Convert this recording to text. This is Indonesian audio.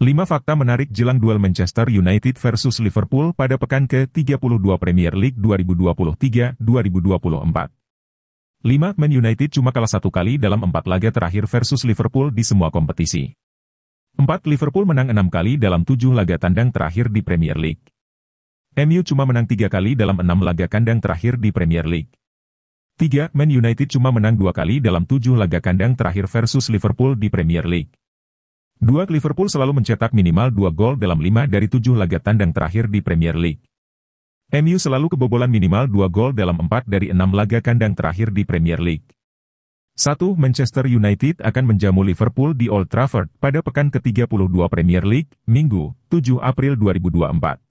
5 fakta menarik jelang duel Manchester United versus Liverpool pada pekan ke-32 Premier League 2023-2024. 5. Man United cuma kalah satu kali dalam empat laga terakhir versus Liverpool di semua kompetisi. 4. Liverpool menang enam kali dalam tujuh laga tandang terakhir di Premier League. MU cuma menang tiga kali dalam enam laga kandang terakhir di Premier League. 3. Man United cuma menang dua kali dalam tujuh laga kandang terakhir versus Liverpool di Premier League. Dua Liverpool selalu mencetak minimal dua gol dalam lima dari tujuh laga tandang terakhir di Premier League. MU selalu kebobolan minimal dua gol dalam empat dari enam laga kandang terakhir di Premier League. Satu Manchester United akan menjamu Liverpool di Old Trafford pada pekan ke-32 Premier League, Minggu, 7 April 2024.